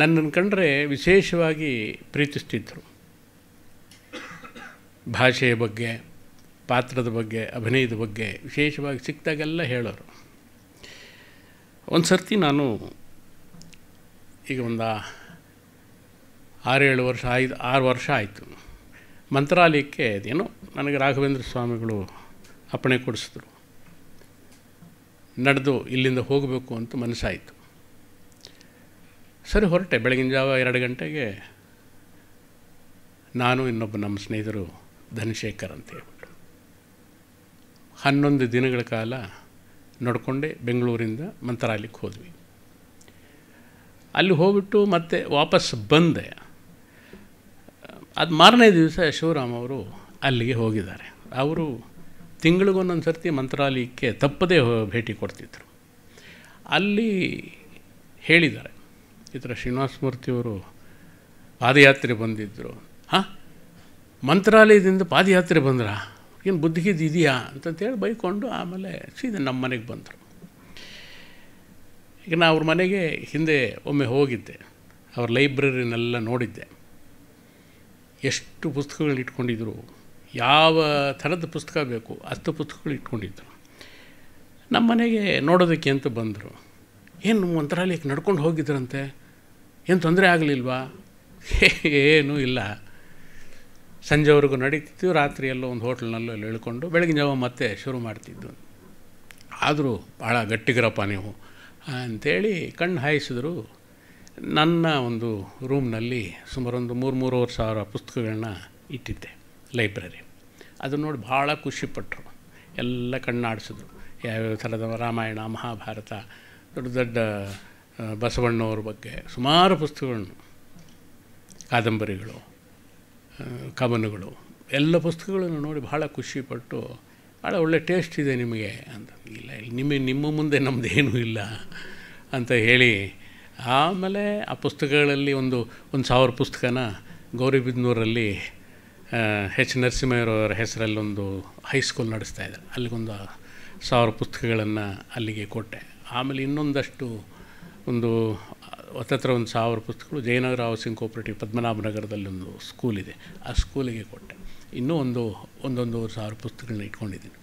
ನನ್ನನ್ನು ಕಂಡರೆ ವಿಶೇಷವಾಗಿ ಪ್ರೀತಿಸ್ತಿದ್ದರು ಭಾಷೆಯ ಬಗ್ಗೆ ಪಾತ್ರದ ಬಗ್ಗೆ ಅಭಿನಯದ ಬಗ್ಗೆ ವಿಶೇಷವಾಗಿ ಸಿಕ್ತಾಗೆಲ್ಲ ಹೇಳೋರು ಒಂದು ಸರ್ತಿ ನಾನು ಈಗ ಒಂದು ಆರೇಳು ವರ್ಷ ಐದು ಆರು ವರ್ಷ ಆಯಿತು ಮಂತ್ರಾಲಯಕ್ಕೆ ಅದೇನೋ ನನಗೆ ರಾಘವೇಂದ್ರ ಸ್ವಾಮಿಗಳು ಅಪ್ಪಣೆ ಕೊಡಿಸಿದ್ರು ನಡೆದು ಇಲ್ಲಿಂದ ಹೋಗಬೇಕು ಅಂತ ಮನಸ್ಸಾಯಿತು ಸರಿ ಹೊರಟೆ ಬೆಳಗಿನ ಜಾವ ಎರಡು ಗಂಟೆಗೆ ನಾನು ಇನ್ನೊಬ್ಬ ನಮ್ಮ ಸ್ನೇಹಿತರು ಧನಶೇಖರ್ ಅಂತ ಹೇಳ್ಬಿಟ್ಟು ಹನ್ನೊಂದು ದಿನಗಳ ಕಾಲ ನಡ್ಕೊಂಡೆ ಬೆಂಗಳೂರಿಂದ ಮಂತ್ರಾಲಯಕ್ಕೆ ಹೋದ್ವಿ ಅಲ್ಲಿ ಹೋಗ್ಬಿಟ್ಟು ಮತ್ತೆ ವಾಪಸ್ ಬಂದೆ ಅದು ಮಾರನೇ ದಿವಸ ಶಿವರಾಮ್ ಅವರು ಅಲ್ಲಿಗೆ ಹೋಗಿದ್ದಾರೆ ಅವರು ತಿಂಗಳಿಗೊಂದೊಂದು ಸರ್ತಿ ಮಂತ್ರಾಲಯಕ್ಕೆ ತಪ್ಪದೇ ಭೇಟಿ ಕೊಡ್ತಿದ್ರು ಅಲ್ಲಿ ಹೇಳಿದ್ದಾರೆ ಚಿತ್ರ ಥರ ಶ್ರೀನಿವಾಸ ಪಾದಯಾತ್ರೆ ಬಂದಿದ್ದರು ಹಾಂ ಮಂತ್ರಾಲಯದಿಂದ ಪಾದಯಾತ್ರೆ ಬಂದ್ರ ಏನು ಬುದ್ಧಿಗಿದ್ದು ಇದೆಯಾ ಅಂತಂತೇಳಿ ಬೈಕೊಂಡು ಆಮೇಲೆ ಸೀದ ನಮ್ಮ ಮನೆಗೆ ಬಂದರು ಈಗ ನಾ ಅವ್ರ ಮನೆಗೆ ಹಿಂದೆ ಒಮ್ಮೆ ಹೋಗಿದ್ದೆ ಅವ್ರ ಲೈಬ್ರರಿನೆಲ್ಲ ನೋಡಿದ್ದೆ ಎಷ್ಟು ಪುಸ್ತಕಗಳು ಇಟ್ಕೊಂಡಿದ್ರು ಯಾವ ಥರದ ಪುಸ್ತಕ ಬೇಕು ಅಷ್ಟು ಪುಸ್ತಕಗಳು ಇಟ್ಕೊಂಡಿದ್ರು ನಮ್ಮ ಮನೆಗೆ ನೋಡೋದಕ್ಕೆ ಅಂತ ಬಂದರು ಏನು ಮಂತ್ರಾಲಯಕ್ಕೆ ನಡ್ಕೊಂಡು ಹೋಗಿದ್ರಂತೆ ಏನು ತೊಂದರೆ ಆಗಲಿಲ್ವಾ ಏನೂ ಇಲ್ಲ ಸಂಜೆವರೆಗೂ ನಡೀತಿತ್ತು ಎಲ್ಲೋ ಒಂದು ಹೋಟ್ಲ್ನಲ್ಲೋ ಅಲ್ಲಿ ಇಳ್ಕೊಂಡು ಬೆಳಗಿನ ಜಾವ ಮತ್ತೆ ಶುರು ಮಾಡ್ತಿದ್ದು ಆದರೂ ಭಾಳ ಗಟ್ಟಿಗಿರಪ್ಪ ನೀವು ಅಂಥೇಳಿ ಕಣ್ಣು ಹಾಯಿಸಿದ್ರು ನನ್ನ ಒಂದು ರೂಮ್ನಲ್ಲಿ ಸುಮಾರೊಂದು ಮೂರು ಮೂರುವರೆ ಸಾವಿರ ಪುಸ್ತಕಗಳನ್ನ ಇಟ್ಟಿದ್ದೆ ಲೈಬ್ರರಿ ಅದನ್ನು ನೋಡಿ ಭಾಳ ಖುಷಿಪಟ್ಟರು ಎಲ್ಲ ಕಣ್ಣಾಡಿಸಿದ್ರು ಯಾವ್ಯಾವ ಥರದ ರಾಮಾಯಣ ಮಹಾಭಾರತ ದೊಡ್ಡ ದೊಡ್ಡ ಬಸವಣ್ಣವ್ರ ಬಗ್ಗೆ ಸುಮಾರು ಪುಸ್ತಕಗಳನ್ನು ಕಾದಂಬರಿಗಳು ಕವನಗಳು ಎಲ್ಲ ಪುಸ್ತಕಗಳನ್ನು ನೋಡಿ ಭಾಳ ಖುಷಿಪಟ್ಟು ಭಾಳ ಒಳ್ಳೆ ಟೇಸ್ಟ್ ಇದೆ ನಿಮಗೆ ಅಂತ ಇಲ್ಲ ನಿಮ್ಮ ನಿಮ್ಮ ಮುಂದೆ ನಮ್ಮದೇನೂ ಇಲ್ಲ ಅಂತ ಹೇಳಿ ಆಮೇಲೆ ಆ ಪುಸ್ತಕಗಳಲ್ಲಿ ಒಂದು ಒಂದು ಸಾವಿರ ಪುಸ್ತಕನ ಗೌರಿಬಿದ್ನೂರಲ್ಲಿ ಹೆಚ್ ನರಸಿಂಹಯ್ಯರವರ ಹೆಸರಲ್ಲಿ ಒಂದು ಹೈಸ್ಕೂಲ್ ನಡೆಸ್ತಾ ಇದ್ದಾರೆ ಅಲ್ಲಿಗೊಂದು ಸಾವಿರ ಪುಸ್ತಕಗಳನ್ನು ಅಲ್ಲಿಗೆ ಕೊಟ್ಟೆ ಆಮೇಲೆ ಇನ್ನೊಂದಷ್ಟು ಒಂದು ಹತ್ತತ್ರ ಒಂದು ಸಾವಿರ ಪುಸ್ತಕಗಳು ಜಯನಗರ ಹೌಸಿಂಗ್ ಕೋಪರೇಟಿವ್ ಪದ್ಮನಾಭನಗರದಲ್ಲಿ ಒಂದು ಸ್ಕೂಲಿದೆ ಆ ಸ್ಕೂಲಿಗೆ ಕೊಟ್ಟೆ ಇನ್ನೂ ಒಂದು ಒಂದೊಂದೂವರೆ ಸಾವಿರ ಪುಸ್ತಕಗಳನ್ನ ಇಟ್ಕೊಂಡಿದ್ದೀನಿ